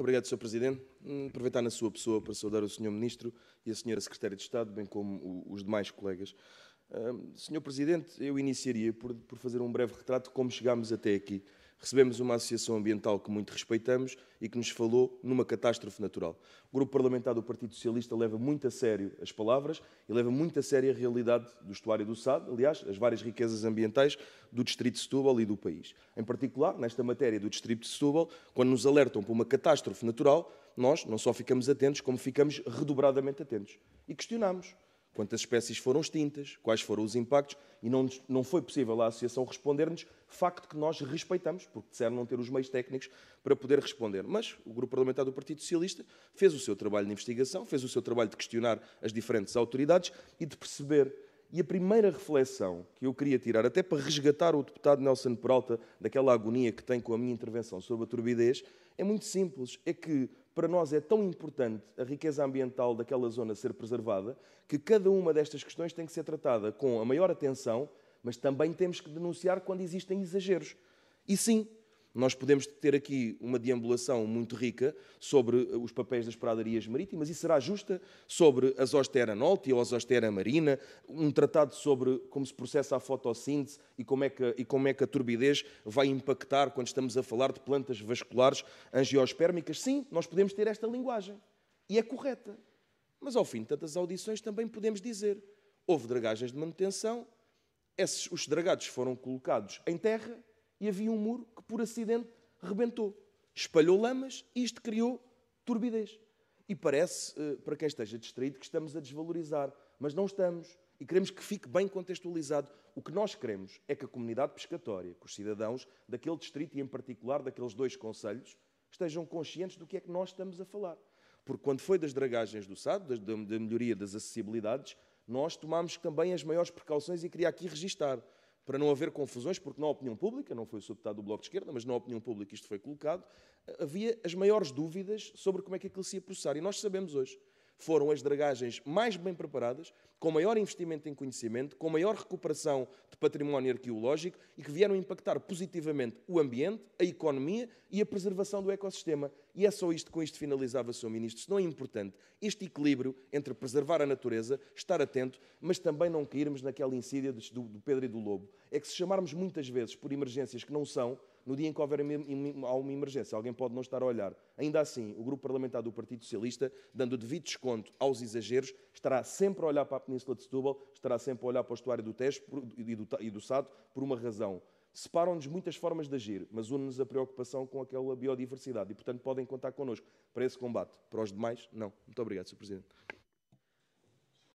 Muito obrigado, Sr. Presidente. Hum, aproveitar na sua pessoa para saudar o Sr. Ministro e a Sra. Secretária de Estado, bem como os demais colegas. Hum, Sr. Presidente, eu iniciaria por fazer um breve retrato de como chegámos até aqui recebemos uma associação ambiental que muito respeitamos e que nos falou numa catástrofe natural. O grupo parlamentar do Partido Socialista leva muito a sério as palavras e leva muito a sério a realidade do estuário do Sado, aliás, as várias riquezas ambientais do Distrito de Setúbal e do país. Em particular, nesta matéria do Distrito de Setúbal, quando nos alertam para uma catástrofe natural, nós não só ficamos atentos, como ficamos redobradamente atentos. E questionamos quantas espécies foram extintas, quais foram os impactos, e não, não foi possível à Associação responder-nos, facto que nós respeitamos, porque disseram não ter os meios técnicos para poder responder. Mas o Grupo Parlamentar do Partido Socialista fez o seu trabalho de investigação, fez o seu trabalho de questionar as diferentes autoridades e de perceber e a primeira reflexão que eu queria tirar, até para resgatar o deputado Nelson Peralta daquela agonia que tem com a minha intervenção sobre a turbidez, é muito simples. É que para nós é tão importante a riqueza ambiental daquela zona ser preservada que cada uma destas questões tem que ser tratada com a maior atenção, mas também temos que denunciar quando existem exageros. E sim, nós podemos ter aqui uma deambulação muito rica sobre eh, os papéis das pradarias marítimas e será justa sobre as Ostera Norte ou a Ostera Marina, um tratado sobre como se processa a fotossíntese e como, é que, e como é que a turbidez vai impactar quando estamos a falar de plantas vasculares angiospérmicas. Sim, nós podemos ter esta linguagem e é correta. Mas ao fim de tantas audições também podemos dizer houve dragagens de manutenção, esses, os dragados foram colocados em terra e havia um muro que, por acidente, rebentou. Espalhou lamas e isto criou turbidez. E parece, eh, para quem esteja distraído, que estamos a desvalorizar, mas não estamos. E queremos que fique bem contextualizado. O que nós queremos é que a comunidade pescatória, que os cidadãos daquele distrito e, em particular, daqueles dois conselhos, estejam conscientes do que é que nós estamos a falar. Porque quando foi das dragagens do SAD, da, melhoria das acessibilidades, nós tomámos também as maiores precauções e queria aqui registar para não haver confusões, porque na opinião pública, não foi o deputado do Bloco de Esquerda, mas na opinião pública isto foi colocado, havia as maiores dúvidas sobre como é que aquilo se ia processar. E nós sabemos hoje foram as dragagens mais bem preparadas, com maior investimento em conhecimento, com maior recuperação de património arqueológico e que vieram impactar positivamente o ambiente, a economia e a preservação do ecossistema. E é só isto, com isto finalizava, Sr. Ministro. Se não é importante este equilíbrio entre preservar a natureza, estar atento, mas também não cairmos naquela insídia do, do Pedro e do Lobo. É que se chamarmos muitas vezes por emergências que não são, no dia em que houver uma emergência, alguém pode não estar a olhar. Ainda assim, o grupo parlamentar do Partido Socialista, dando devido desconto aos exageros, estará sempre a olhar para a Península de Setúbal, estará sempre a olhar para o estuário do Tejo e do, e do Sado, por uma razão separam-nos muitas formas de agir, mas une-nos a preocupação com aquela biodiversidade e, portanto, podem contar connosco para esse combate. Para os demais, não. Muito obrigado, Sr. Presidente.